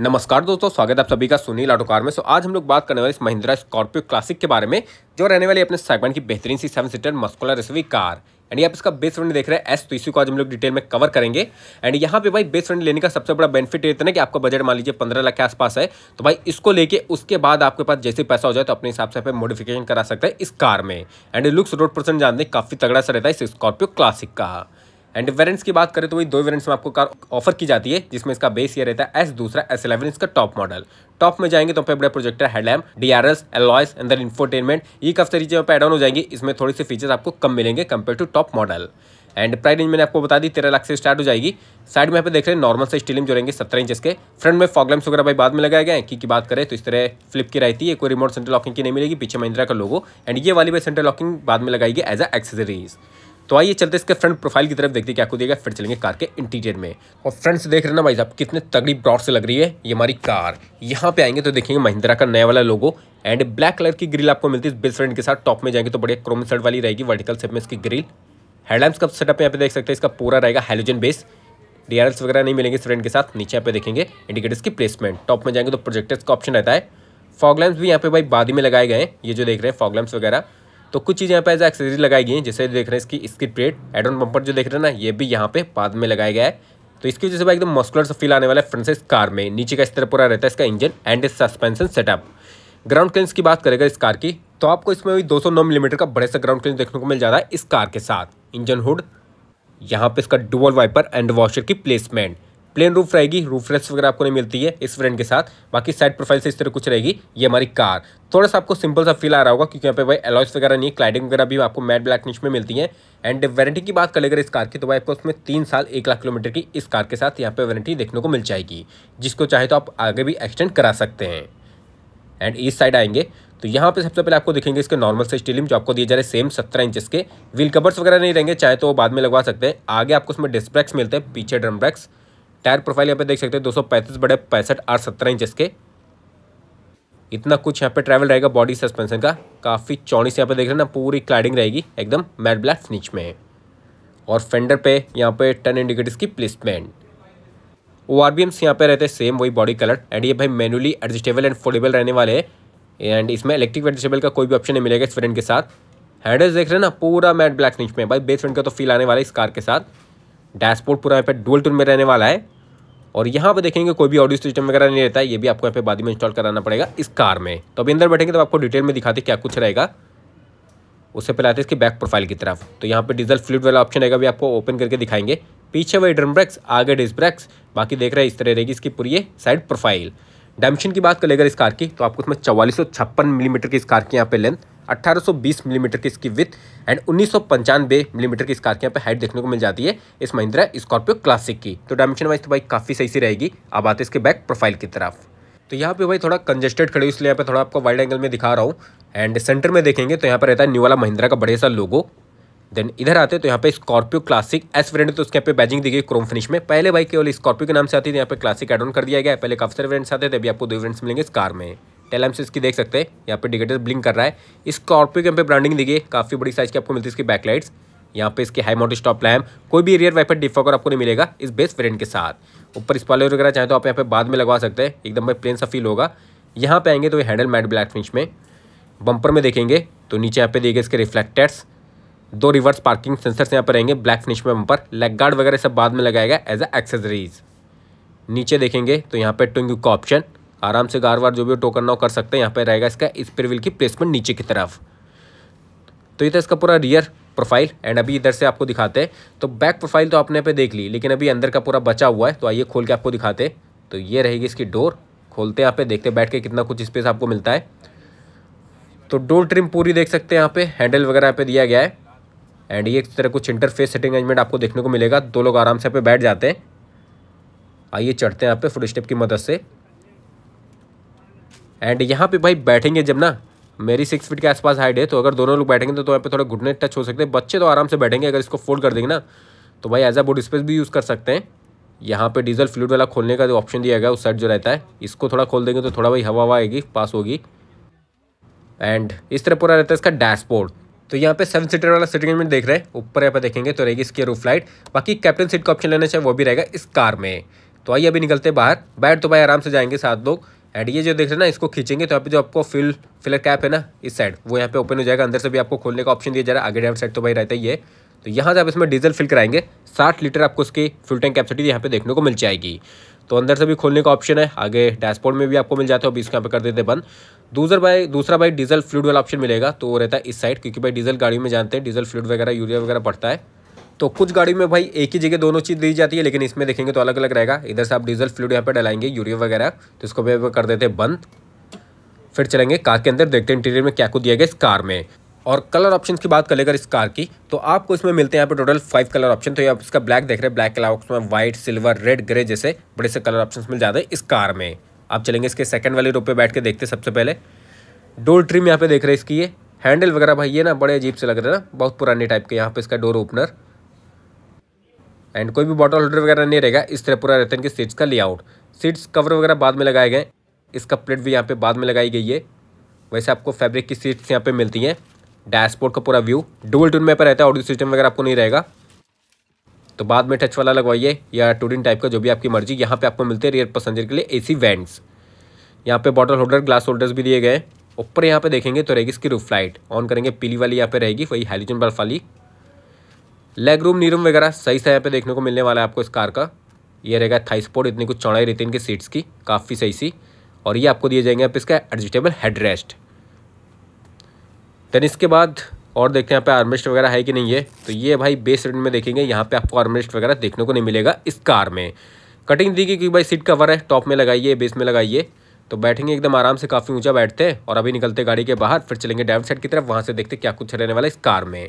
नमस्कार दोस्तों स्वागत है आप सभी का सुनील आटोकार कार में सो आज हम लोग बात करने वाले इस महिंद्रा स्कॉर्पियो क्लासिक के बारे में जो रहने वाली अपने सेगमेंट की बेहतरीन सी seven seater muscular SUV car and आप इसका बेस फ्रेंड देख रहे हैं एस तो इसी को आज हम लोग डिटेल में कवर करेंगे एंड यहाँ पे भाई बेस फ्रेंड लेने का सबसे बड़ा बेनिफिट ये ना कि आपका बजट मान लीजिए पंद्रह लाख के आसपास है तो भाई इसको लेके उसके बाद आपके पास जैसे पैसा हो जाए तो अपने हिसाब से आप मॉडिफिकेशन करा सकते हैं इस कार में एंड लुक्स रोड परसेंट जानते काफ़ी तगड़ा सा रहता है इस स्कॉर्पियो क्लासिक का एंड वेरेंट्स की बात करें तो वही दो वेरेंट्स में आपको कार ऑफर की जाती है जिसमें इसका बेस ये रहता है एस दूसरा एस इलेवन इसका टॉप मॉडल टॉप में जाएंगे तो पे बड़े projector R DRS alloys and infotainment ये काफी सारी चीज़ें पे एड ऑन हो जाएंगी इसमें थोड़े से फीचर्स आपको कम मिलेंगे compare to top model and price range मैंने आपको बता दी तेरह लाख से स्टार्ट हो जाएगी साइड में यहाँ पे देख रहे हैं नॉर्मल से स्टीलिंग जो रहेंगे सत्रह इंचेस के फ्रंट में फॉगलम्स वगैरह भाई बाद में लगाए गए की, की बात करें तो इस तरह फ्लिप की रहती है कोई रिमोट सेंटर लॉकिंग की नहीं मिलेगी पीछे महिंद्रा का लोगो एंड ये वाली भाई सेंटर लॉकिंग बाद में लगाएगी एज अ एक्सेसरीज़ तो आइए चलते इसके फ्रंट प्रोफाइल की तरफ देखते क्या को देगा फिर चलेंगे कार के इंटीरियर में और फ्रंट से देख रहे ना भाई साहब कितने तगड़ी ब्रॉड से लग रही है ये हमारी कार यहाँ पे आएंगे तो देखेंगे महिंद्रा का नया वाला लोगो एंड ब्लैक कलर की ग्रिल आपको मिलती है बिल फ्रंट के साथ टॉप में जाएंगे तो बढ़िया क्रोम सेट वाली रहेगी वर्टिकल सेप में इसकी ग्रिल हेडलैम्स का सेटअप यहाँ पे देख सकते हैं इसका पूरा रहेगा हेलोजन बेस डी वगैरह नहीं मिलेंगे फ्रंट के साथ नीचे यहाँ पे देखेंगे इंडिकेटर्स की प्लेसमेंट टॉप में जाएंगे तो प्रोजेक्टर्स का ऑप्शन रहता है फॉगलैम्स भी यहाँ पे भाई बाद में लगाए गए ये जो देख रहे हैं फॉगलैम्स वगैरह तो कुछ चीज़ यहाँ पे ऐसा एक्सेसरी लगाई गई हैं जैसे देख रहे हैं इसकी स्किट प्लेट एडोन बम्पर जो देख रहे हैं ना ये भी यहाँ पे बाद में लगाया गया है तो इसकी वजह से भाई एकदम मस्कुलर से फील आने वाला है फ्रंट से इस कार में नीचे का इस तरह पूरा रहता है इसका इंजन एंड इस सस्पेंशन सेटअप ग्राउंड क्लेंस की बात करेगा इस कार की तो आपको इसमें भी दो मिलीमीटर का बड़े सा ग्राउंड क्लेंस देखने को मिल जा रहा है इस कार के साथ इंजन हुड यहाँ पे इसका डुबल वाइपर एंड वॉशर की प्लेसमेंट प्लेन रूफ रहेगी रूफ रेस वगैरह आपको नहीं मिलती है इस वेरियंट के साथ बाकी साइड प्रोफाइल से इस तरह कुछ रहेगी ये हमारी कार थोड़ा सा आपको सिंपल सा फील आ रहा होगा क्योंकि यहाँ पे भाई एलॉयस वगैरह नहीं क्लाइडिंग वगैरह भी आपको मैट ब्लैक निच में मिलती है एंड वारंटी की बात कर लेकर इस कार की तो भाई आपको उसमें तीन साल एक लाख किलोमीटर की इस कार के साथ यहाँ पे वारंटी देखने को मिल जाएगी जिसको चाहे तो आप आगे भी एक्सटेंड करा सकते हैं एंड इस साइड आएंगे तो यहाँ पे सबसे पहले आपको दिखेंगे इसके नॉर्मल से स्टीलिंग जो आपको दिए जा रहे सेम सत्रह इंचेस के व्हील कवर्स वगैरह नहीं रहेंगे चाहे तो वो बाद में लगवा सकते हैं आगे आपको उसमें डिस्क ब्रेक्स मिलते हैं पीछे ड्रम ब्रेक्स टायर प्रोफाइल यहाँ पे देख सकते हैं दो सौ पैंतीस बड़े पैंसठ आठ सत्रह इंच इसके इतना कुछ यहाँ पे ट्रैवल रहेगा बॉडी सस्पेंशन का काफ़ी चौड़ी से यहाँ पे देख रहे हैं ना पूरी क्लाइडिंग रहेगी एकदम मैट ब्लैक फिनिश में और फेंडर पे यहाँ पे टर्न इंडिकेटर्स की placement O R V Ms यहाँ पे रहते हैं सेम वही बॉडी कलर एंड ये भाई मैनुअली एडजस्टेबल एंड फोल्डेबल रहने वाले हैं एंड इसमें इलेक्ट्रिक एडजस्टेबल का कोई भी ऑप्शन नहीं मिलेगा इस फ्रेंड के साथ हैंडल्स देख रहे हैं ना पूरा मैट ब्लैक फिनिश में भाई बेस फ्रेंड का तो फील आने वाला है इस कार के साथ डैशबोर्ड पूरा यहाँ पे डुअल टूल में रहने वाला है और यहाँ पे देखेंगे कोई भी ऑडियो सिस्टम वगैरह नहीं रहता है ये भी आपको यहाँ पे बाद में इंस्टॉल कराना पड़ेगा इस कार में तो अभी अंदर बैठेंगे तो आपको डिटेल में दिखाते क्या कुछ रहेगा उससे पहले आते इसकी बैक प्रोफाइल की तरफ तो यहाँ पर डीजल फ्लूड वाला ऑप्शन रहेगा भी आपको ओपन करके दिखाएंगे पीछे वही ड्रम ब्रेक्स आगे डिस्क ब्रेक्स बाकी देख रहे हैं इस तरह रहेगी इसकी पूरी साइड प्रोफाइल डायमेंशन की बात कर लेगा इस कार की तो आपको इसमें चौवालीस सौ छप्पन मिलीमीटर की इस कार की यहाँ पे लेंथ 1820 मिलीमीटर mm की इसकी विथ एंड उन्नीस मिलीमीटर की इस कार यहाँ पे हाइट देखने को मिल जाती है इस महिंद्रा स्कॉर्पियो क्लासिक की तो डायमेंशन वाइज तो बाइक काफ़ी सही सी रहेगी अब आते इसके बैक प्रोफाइल की तरफ तो यहाँ पे भाई थोड़ा कंजेस्टेड खड़े इसलिए यहाँ पे थोड़ा आपको वाइड एंगल में दिखा रहा हूँ एंड सेंटर में देखेंगे तो यहाँ पर रहता है न्यू वाला महिंद्रा का बड़े सा लोगो देन इधर आते तो यहाँ पे स्कॉर्पियो क्लासिक एस वेरियंट तो उसके यहाँ पे बैजिंग दी गई क्रोम फिनिश में पहले भाई केवल स्कॉर्पियो के नाम से आती थी यहाँ पे क्लासिक एड ऑन कर दिया गया पहले काफी सारे वेरियंट्स आते थे अभी आपको दो वेरियंट्स मिलेंगे इस कार में टेलैम्स इसकी देख सकते हैं यहाँ पे डिकेटर ब्लिंक कर रहा है इस स्कॉर्पियो के यहाँ पे ब्रांडिंग देखिए काफ़ी बड़ी साइज की आपको मिलती है इसकी बैकलाइट्स यहाँ पे इसके हाई मोटर स्टॉप लैम्प कोई भी रियर वाइपर डिफॉकर आपको नहीं मिलेगा इस बेस्ट वेरियंट के साथ ऊपर स्पॉलर वगैरह चाहें तो आप यहाँ पे बाद में लगवा सकते हैं एकदम भाई प्लेन सा फील होगा यहाँ पे आएंगे तो हैंडल मैट ब्लैक फिनिश में बंपर में देखेंगे तो नीचे यहाँ पे देखिए इसके रिफ्लेक्टर्स दो रिवर्स पार्किंग सेंसर्स यहाँ पर रहेंगे ब्लैक फिनिश में बंपर लेग गार्ड वगैरह सब बाद में लगाएगा एज अ एक्सेसरीज नीचे देखेंगे तो यहाँ पे टुंग का ऑप्शन आराम से गार वार जो भी टोकन ना हो कर सकते हैं यहाँ पर रहेगा इसका स्पेयर व्हील की प्लेसमेंट नीचे की तरफ तो ये था इसका पूरा रियर प्रोफाइल एंड अभी इधर से आपको दिखाते हैं तो बैक प्रोफाइल तो आपने पे देख ली लेकिन अभी अंदर का पूरा बचा हुआ है तो आइए खोल के आपको दिखाते तो ये रहेगी इसकी डोर खोलते हैं यहाँ पे देखते बैठ के कितना कुछ स्पेस आपको मिलता है तो डोर ट्रिम पूरी देख सकते हैं यहाँ पे हैंडल वगैरह यहाँ पे दिया गया है एंड ये इस तरह कुछ इंटरफेस सेटिंग अरेंजमेंट आपको देखने को मिलेगा दो लोग आराम से यहाँ पे बैठ जाते हैं आइए चढ़ते हैं यहाँ पे फुट स्टेप की मदद से एंड यहाँ पे भाई बैठेंगे जब ना मेरी सिक्स फीट के आसपास हाइट है तो अगर दोनों लोग बैठेंगे तो, वहाँ यहाँ पे थोड़े घुटने टच हो सकते हैं बच्चे तो आराम से बैठेंगे अगर इसको फोल्ड कर देंगे ना तो भाई एज अ बोर्ड स्पेस भी यूज़ कर सकते हैं यहाँ पे डीजल फ्लूड वाला खोलने का जो ऑप्शन दिया गया उस साइड जो रहता है इसको थोड़ा खोल देंगे तो थोड़ा भाई हवा हवा आएगी पास होगी एंड इस तरह पूरा रहता है इसका डैशबोर्ड तो यहाँ पे सेवन सीटर वाला सीटिंग में देख रहे हैं ऊपर यहाँ पे देखेंगे तो रहेगी इसकी रूफ लाइट बाकी कैप्टन सीट का ऑप्शन लेना चाहिए वो भी रहेगा इस कार में तो आइए अभी निकलते बाहर बैठ तो भाई आराम से जाएंगे सात लोग एंड ये जो देख रहे हैं ना इसको खींचेंगे तो यहाँ पे जो आपको फिल फिलर कैप है ना इस साइड वो यहाँ पे ओपन हो जाएगा अंदर से भी आपको खोलने का ऑप्शन दिया जा रहा है आगे लेफ्ट साइड तो भाई रहता ही है तो यहाँ से आप इसमें डीजल फिल कराएंगे साठ लीटर आपको उसकी फ्यूल टैंक कैपेसिटी यहाँ पे देखने को मिल जाएगी तो अंदर से भी खोलने का ऑप्शन है आगे डैशबोर्ड में भी आपको मिल जाता है अभी इसको यहाँ पे कर देते बंद दूसरा भाई दूसरा भाई डीजल फ्लूड वाला ऑप्शन मिलेगा तो वो रहता है इस साइड क्योंकि भाई डीजल गाड़ी में जानते हैं डीजल फ्लूड वगैरह यूरिया वगैरह पड़ता है तो कुछ गाड़ी में भाई एक ही जगह दोनों चीज़ दी जाती है लेकिन इसमें देखेंगे तो अलग अलग रहेगा इधर से आप डीजल फ्लूड यहाँ पर डलाएंगे यूरिया वगैरह तो इसको भी कर देते हैं बंद फिर चलेंगे कार के अंदर देखते हैं इंटीरियर में क्या कुछ दिया गया इस कार में और कलर ऑप्शन की बात कर लेकर इस कार की तो आपको इसमें मिलते हैं यहाँ पे टोटल फाइव कलर ऑप्शन तो ये आप इसका ब्लैक देख रहे हैं ब्लैक के अलावा उसमें व्हाइट सिल्वर रेड ग्रे जैसे बड़े से कलर ऑप्शन मिल जाते हैं इस कार में आप चलेंगे इसके सेकंड वाले रूप पे बैठ के देखते सबसे पहले डोर ट्रिम यहाँ पे देख रहे हैं इसकी ये हैंडल वगैरह भाई ये ना बड़े अजीब से लग रहे हैं ना बहुत पुराने टाइप के यहाँ पे इसका डोर ओपनर एंड कोई भी बॉटल होल्डर वगैरह नहीं रहेगा इस तरह पूरा रहता है इनके सीट्स का लेआउट सीट्स कवर वगैरह बाद में लगाए गए इसका प्लेट भी यहाँ पे बाद में लगाई गई है वैसे आपको फैब्रिक की सीट्स यहाँ पे मिलती हैं डैशबोर्ड का पूरा व्यू डुअल टून में पर रहता है ऑडियो सिस्टम वगैरह आपको नहीं रहेगा तो बाद में टच वाला लगवाइए या टूडिन टाइप का जो भी आपकी मर्जी यहाँ पर आपको मिलते हैं रियर पसेंजर के लिए ए सी वैंड्स यहाँ पे बॉटल होल्डर ग्लास होल्डर्स भी दिए गए ऊपर यहाँ पे देखेंगे तो रहेगी इसकी रूफ लाइट ऑन करेंगे पीली वाली यहाँ पे रहेगी वही हेलोजन बर्फ वाली लेग रूम नीरूम वगैरह सही से यहाँ पे देखने को मिलने वाला है आपको इस कार का ये रहेगा थाई स्पोर्ट इतनी कुछ चौड़ाई रहती है इनकी सीट्स की काफ़ी सही सी और ये आपको दिए जाएंगे आप इसका एडजस्टेबल हेड रेस्ट देन इसके बाद और देखते हैं यहाँ पे आर्मिस्ट वगैरह है कि नहीं है तो ये भाई बेस रेट में देखेंगे यहाँ पे आपको आर्मरेस्ट वगैरह देखने को नहीं मिलेगा इस कार में कटिंग दी गई क्योंकि भाई सीट कवर है टॉप में लगाइए बेस में लगाइए तो बैठेंगे एकदम आराम से काफ़ी ऊँचा बैठते हैं और अभी निकलते गाड़ी के बाहर फिर चलेंगे डाइव साइड की तरफ वहाँ से देखते क्या कुछ रहने वाला इस कार में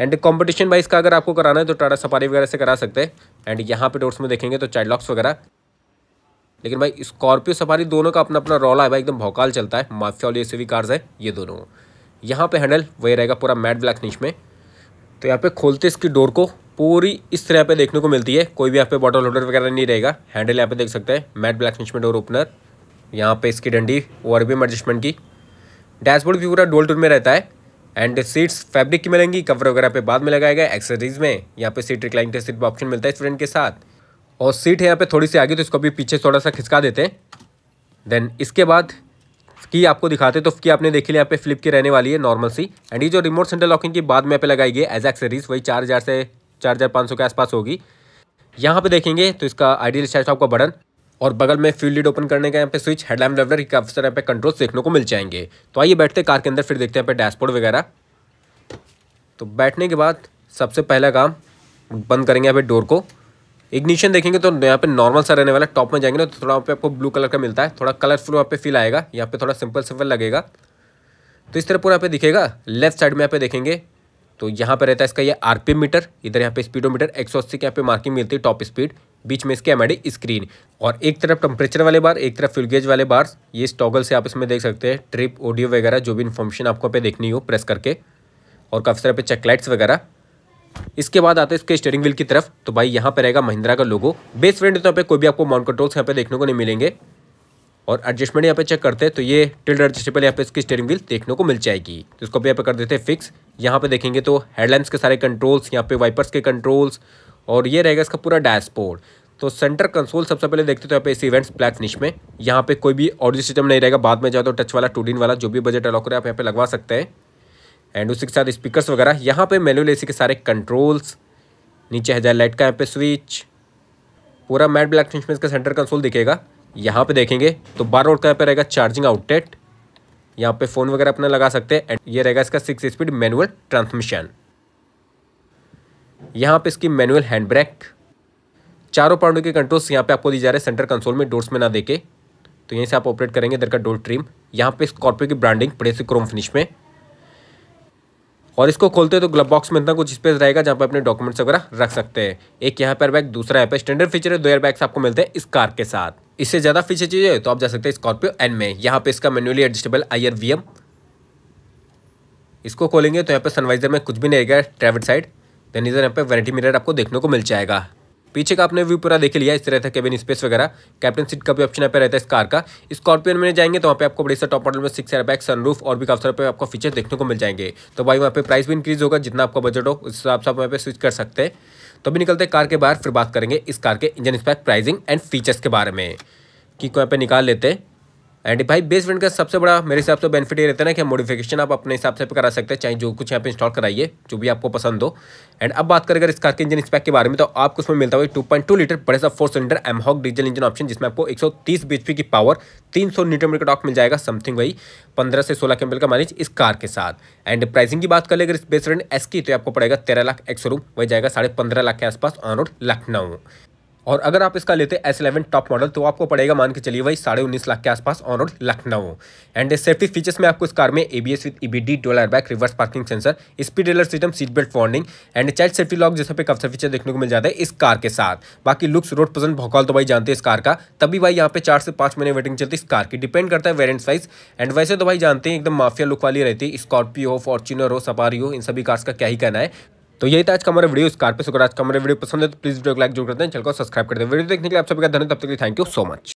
एंड कॉम्पिटिशन वाइज का अगर आपको कराना है तो टाटा सफारी वगैरह से करा सकते हैं एंड यहाँ पे डोर्स में देखेंगे तो चाइल्ड लॉक्स वगैरह लेकिन भाई स्कॉर्पियो सफारी दोनों का अपना अपना रौला है भाई एकदम भौकाल चलता है माफिया वाली एस कार्स है ये दोनों यहाँ पे हैंडल वही रहेगा पूरा मैट ब्लैक निच में तो यहाँ पे खोलते इसकी डोर को पूरी इस तरह पे देखने को मिलती है कोई भी यहाँ पे बॉटल होल्डर वगैरह नहीं रहेगा हैंडल यहाँ पे देख सकते हैं मैट ब्लैक निच में डोर ओपनर यहाँ पे इसकी डंडी और भी एडजस्टमेंट की डैशबोर्ड भी पूरा डोल टूर में रहता है एंड सीट्स फैब्रिक की मिलेंगी कवर वगैरह पे बाद में लगाया गया एक्सेसरीज में यहाँ पे सीट रिक्लाइन के सीट ऑप्शन मिलता है स्टूडेंट के साथ और सीट है यहाँ पे थोड़ी सी आगे तो इसको भी पीछे थोड़ा सा खिसका देते हैं देन इसके बाद की आपको दिखाते तो की आपने देखी यहाँ पे फ्लिप की रहने वाली है नॉर्मल सी एंड ये जो रिमोट सेंटर लॉकिंग की बाद में यहाँ पे लगाई गई एज एक्सेसरीज वही चार हज़ार से चार हज़ार पाँच सौ के आसपास होगी यहाँ पर देखेंगे तो इसका आइडियल स्टाइल आपका बटन और बगल में फ्यूल लीड ओपन करने का यहाँ पे स्विच हेडलैम्प लेवलर के काफ़ी सारे यहाँ पे कंट्रोल्स देखने को मिल जाएंगे तो आइए बैठते कार के अंदर फिर देखते हैं यहाँ पे डैशबोर्ड वगैरह तो बैठने के बाद सबसे पहला काम बंद करेंगे यहाँ पे डोर को इग्निशन देखेंगे तो यहाँ पे नॉर्मल सा रहने वाला टॉप में जाएंगे ना तो थोड़ा वहाँ पे आपको ब्लू कलर का मिलता है थोड़ा कलरफुल वहाँ पे फील आएगा यहाँ पे थोड़ा सिंपल सिंपल लगेगा तो इस तरह पूरा यहाँ पे दिखेगा लेफ्ट साइड में यहाँ पे देखेंगे तो यहाँ पे रहता है इसका ये आरपीएम मीटर इधर यहाँ पे स्पीडोमीटर अस्सी की यहाँ पे मार्किंग मिलती है टॉप स्पीड बीच में इसके एमआईडी स्क्रीन और एक तरफ टेम्परेचर वाले बार एक तरफ फ्यूलगेज वाले बार ये स्टॉगल से आप इसमें देख सकते हैं ट्रिप ऑडियो वगैरह जो भी इन्फॉर्मेशन आपको पे देखनी हो प्रेस करके और काफ़ी सारे पे चेक लाइट्स वगैरह इसके बाद आते हैं इसके स्टेयरिंग व्हील की तरफ तो भाई यहाँ पर रहेगा महिंद्रा का लोगो बेस फ्रेंड तो यहाँ पे कोई भी आपको माउंट कंट्रोल्स यहाँ पे देखने को नहीं मिलेंगे और एडजस्टमेंट यहाँ पे चेक करते हैं तो ये टिल्ड एडजस्टेबल यहाँ पे इसकी स्टेयरिंग व्हील देखने को मिल जाएगी तो इसको भी यहाँ पे कर देते हैं फिक्स यहाँ पे देखेंगे तो हेडलाइंस के सारे कंट्रोल्स यहाँ पे वाइपर्स के कंट्रोल्स और ये रहेगा इसका पूरा डैशबोर्ड तो सेंटर कंसोल सबसे पहले देखते तो यहाँ पे इस इवेंट्स ब्लैक फिनिश में यहाँ पे कोई भी ऑडियो सिस्टम नहीं रहेगा बाद में जाओ तो टच वाला टू वाला जो भी बजट अलाउ करें आप यहाँ पे लगवा सकते हैं एंड उसी के साथ स्पीकर्स वगैरह यहाँ पे मेनुअल एसी के सारे कंट्रोल्स नीचे हजार लाइट का यहाँ पे स्विच पूरा मैट ब्लैक फिनिश में इसका सेंटर कंसोल दिखेगा यहाँ पर देखेंगे तो बार रोड का यहाँ पर रहेगा चार्जिंग आउटलेट यहाँ पर फ़ोन वगैरह अपना लगा सकते हैं एंड ये रहेगा इसका सिक्स स्पीड मैनुअल ट्रांसमिशन यहाँ पे इसकी मैनुअल हैंड ब्रेक चारों पार्टों के कंट्रोल्स यहाँ पे आपको दी जा रहे हैं सेंटर कंसोल में डोर्स में ना देके तो यहीं से आप ऑपरेट करेंगे इधर का डोर ट्रिम यहाँ पे स्कॉर्पियो की ब्रांडिंग पड़े से क्रोम फिनिश में और इसको खोलते हैं तो ग्लब बॉक्स में इतना कुछ स्पेस रहेगा जहाँ पर अपने डॉक्यूमेंट्स वगैरह रख सकते हैं एक यहाँ पर बैग दूसरा यहाँ पर स्टैंडर्ड फीचर है दो एयर बैग्स आपको मिलते हैं इस कार के साथ इससे ज़्यादा फीचर चाहिए तो आप जा सकते हैं स्कॉर्पियो एन में यहाँ पर इसका manually adjustable I R V M इसको खोलेंगे तो यहाँ पर सनवाइजर में कुछ भी नहीं रहेगा ट्रेवल साइड देन इधर यहाँ पे वैनिटी मिरर आपको देखने को मिल जाएगा पीछे का आपने व्यू पूरा देख लिया इस तरह था केबिन स्पेस वगैरह कैप्टन सीट का भी ऑप्शन यहाँ पे रहता है इस कार का स्कॉर्पियन में जाएंगे तो वहाँ पे आपको बड़ी सा टॉप मॉडल में सिक्स एयरबैग सनरूफ और भी काफी सारे आपको फीचर देखने को मिल जाएंगे तो भाई वहाँ पे प्राइस भी इंक्रीज होगा जितना आपका बजट हो उस हिसाब से आप वहाँ पे स्विच कर सकते हैं तो अभी निकलते कार के बाहर फिर बात करेंगे इस कार के engine spec pricing and features के बारे में कि यहाँ पे निकाल लेते हैं एंड भाई बेस वेंट का सबसे बड़ा मेरे हिसाब से बेनिफिट तो ये रहता है ना कि मॉडिफिकेशन आप अपने हिसाब से करा सकते हैं चाहे जो कुछ यहाँ पे इंस्टॉल कराइए जो भी आपको पसंद हो एंड अब बात करें अगर इस कार के इंजन स्पैक के बारे में तो आपको उसमें मिलता हुआ टू पॉइंट टू लीटर बड़े सा four cylinder mHawk diesel engine option जिसमें आपको एक सौ तीस की पावर तीन सौ न्यूटन का टॉक मिल जाएगा समथिंग वही पंद्रह से सोलह के का मानेज इस कार के साथ एंड प्राइसिंग की बात कर ले अगर इस बेस रेंट एस की तो आपको पड़ेगा तेरह लाख एक सौ वही जाएगा साढ़े पंद्रह लाख के आसपास ऑन रोड लखनऊ और अगर आप इसका लेते एस इलेवन टॉप मॉडल तो आपको पड़ेगा मान के चलिए वही साढ़े उन्नीस लाख के आसपास on road Lucknow and safety features में आपको इस कार में A B S with E B D back reverse parking sensor speed alert system seat belt warning and child safety lock जैसे पे से फीचर देखने को मिल जाता है इस कार के साथ बाकी लुक्स रोड पसंद भोकाल तो भाई जानते हैं इस कार का तभी भाई यहाँ पे चार से पांच महीने वेटिंग चलती इस कार की डिपेंड करता है वेरियंट वाइज एंड वैसे तो भाई जानते हैं एकदम माफिया लुक वाली रहती है स्कॉर्पियो फॉर्चुनर हो सपारी हो इन सभी कार्स का क्या ही कहना है तो यही था आज का हमारा वीडियो स्कॉर्पियो सुकर आज का हमारा वीडियो पसंद है तो प्लीज़ वीडियो को लाइक जरूर करते हैं चल को सब्सक्राइब कर दें वीडियो देखने के लिए आप सभी का धन्यवाद तब तक के लिए थैंक यू सो मच